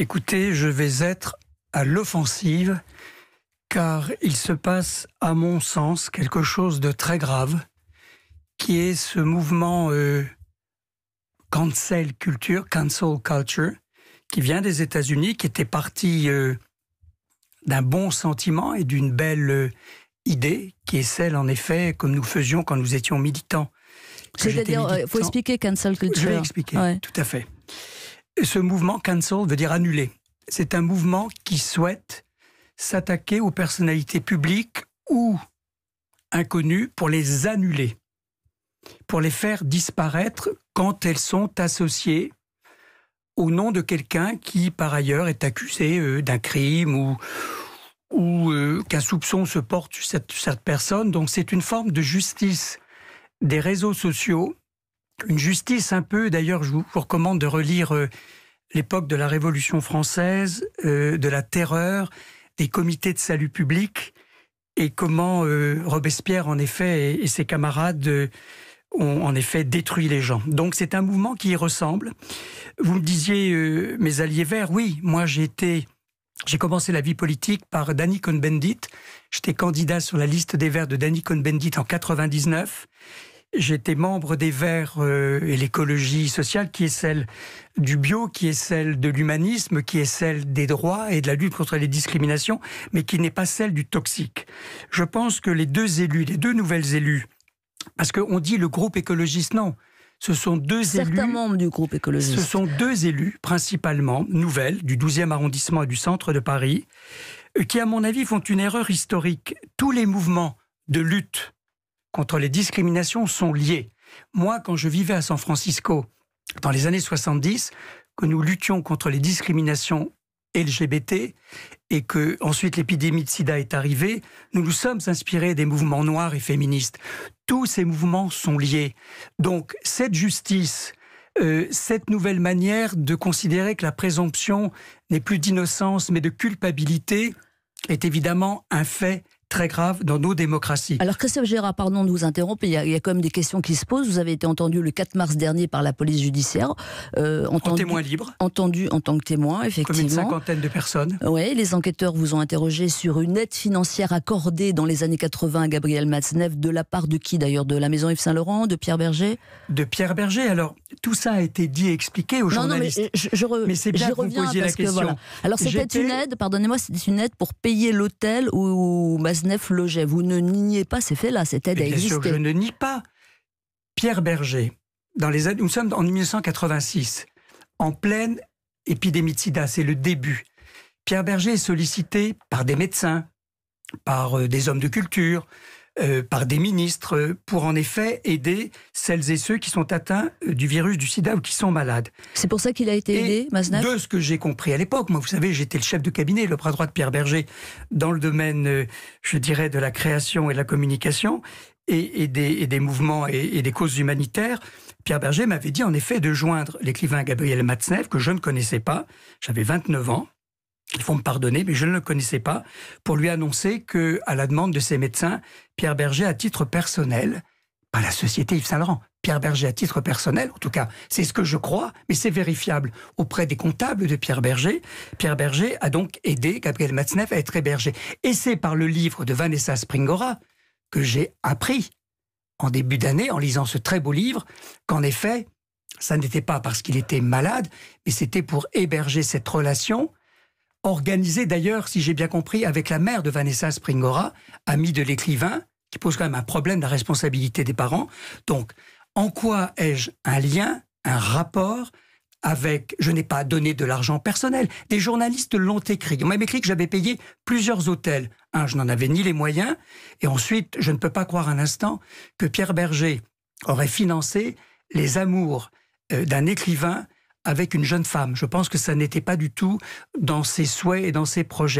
Écoutez, je vais être à l'offensive car il se passe, à mon sens, quelque chose de très grave qui est ce mouvement euh, cancel culture, cancel culture, qui vient des États-Unis, qui était parti euh, d'un bon sentiment et d'une belle euh, idée, qui est celle, en effet, comme nous faisions quand nous étions militants. C'est-à-dire, il faut expliquer cancel culture. Je vais expliquer, tout à fait ce mouvement cancel veut dire annuler. C'est un mouvement qui souhaite s'attaquer aux personnalités publiques ou inconnues pour les annuler, pour les faire disparaître quand elles sont associées au nom de quelqu'un qui, par ailleurs, est accusé euh, d'un crime ou, euh, qu'un soupçon se porte sur cette, cette personne. Donc c'est une forme de justice des réseaux sociaux une justice un peu. D'ailleurs, je vous recommande de relire euh, l'époque de la Révolution française, euh, de la terreur, des comités de salut public, et comment euh, Robespierre, en effet, et, ses camarades ont en effet détruit les gens. Donc c'est un mouvement qui y ressemble. Vous me disiez, mes alliés verts, oui, moi j'ai été... J'ai commencé la vie politique par Danny Cohn-Bendit. J'étais candidat sur la liste des Verts de Danny Cohn-Bendit en 99 j'étais membre des Verts euh, et l'écologie sociale, qui est celle du bio, qui est celle de l'humanisme, qui est celle des droits et de la lutte contre les discriminations, mais qui n'est pas celle du toxique. Je pense que les deux élus, les deux nouvelles élus, parce qu'on dit le groupe écologiste, non. Ce sont deux Certains élus. membres du groupe écologiste. Ce sont deux élus, principalement, nouvelles, du 12e arrondissement et du centre de Paris, euh, qui, à mon avis, font une erreur historique. Tous les mouvements de lutte contre les discriminations sont liées. Moi, quand je vivais à San Francisco dans les années 70, que nous luttions contre les discriminations LGBT et que ensuite l'épidémie de sida est arrivée, nous nous sommes inspirés des mouvements noirs et féministes. Tous ces mouvements sont liés. Donc cette justice, euh, cette nouvelle manière de considérer que la présomption n'est plus d'innocence mais de culpabilité est évidemment un fait très grave dans nos démocraties. Alors Christophe Gérard, pardon de vous interrompre, il y, a, quand même des questions qui se posent. Vous avez été entendu le 4 mars dernier par la police judiciaire. Euh, entendu, en témoin libre. Entendu en tant que témoin, effectivement. Comme une cinquantaine de personnes. Oui, les enquêteurs vous ont interrogé sur une aide financière accordée dans les années 80 à Gabriel Matzneff, de la part de qui d'ailleurs De la maison Yves Saint-Laurent De Pierre Berger De Pierre Berger. Alors, tout ça a été dit et expliqué aux journalistes. Non, mais je, je mais c'est bien que vous posiez la question. Alors, c'était une aide, pardonnez-moi, c'était une aide pour payer l'hôtel où, où vous ne niez pas ces faits-là, cette aide je ne nie pas. Pierre Berger, dans les nous sommes en 1986, en pleine épidémie de sida, c'est le début. Pierre Berger est sollicité par des médecins, par euh, des hommes de culture, euh, par des ministres pour en effet aider celles et ceux qui sont atteints euh, du virus du sida ou qui sont malades. C'est pour ça qu'il a été aidé, Maznev De ce que j'ai compris à l'époque, moi vous savez, j'étais le chef de cabinet, le bras droit de Pierre Berger dans le domaine, euh, je dirais, de la création et de la communication et, des, mouvements et des causes humanitaires. Pierre Berger m'avait dit en effet de joindre l'écrivain Gabriel Matzneff, que je ne connaissais pas, j'avais 29 ans, il faut me pardonner, mais je ne le connaissais pas, pour lui annoncer que, à la demande de ses médecins, Pierre Berger, à titre personnel, pas la société Yves Saint-Laurent, Pierre Berger à titre personnel, en tout cas, c'est ce que je crois, mais c'est vérifiable auprès des comptables de Pierre Berger. Pierre Berger a donc aidé Gabriel Matzneff à être hébergé. Et c'est par le livre de Vanessa Springora que j'ai appris, en début d'année, en lisant ce très beau livre, qu'en effet, ça n'était pas parce qu'il était malade, mais c'était pour héberger cette relation organisé d'ailleurs, si j'ai bien compris, avec la mère de Vanessa Springora, amie de l'écrivain, qui pose quand même un problème de la responsabilité des parents. Donc, en quoi ai-je un lien, un rapport avec, je n'ai pas donné de l'argent personnel. Des journalistes l'ont écrit. On m'a écrit que j'avais payé plusieurs hôtels. je n'en avais ni les moyens. Et ensuite, je ne peux pas croire un instant que Pierre Berger aurait financé les amours euh, d'un écrivain avec une jeune femme. Je pense que ça n'était pas du tout dans ses souhaits et dans ses projets.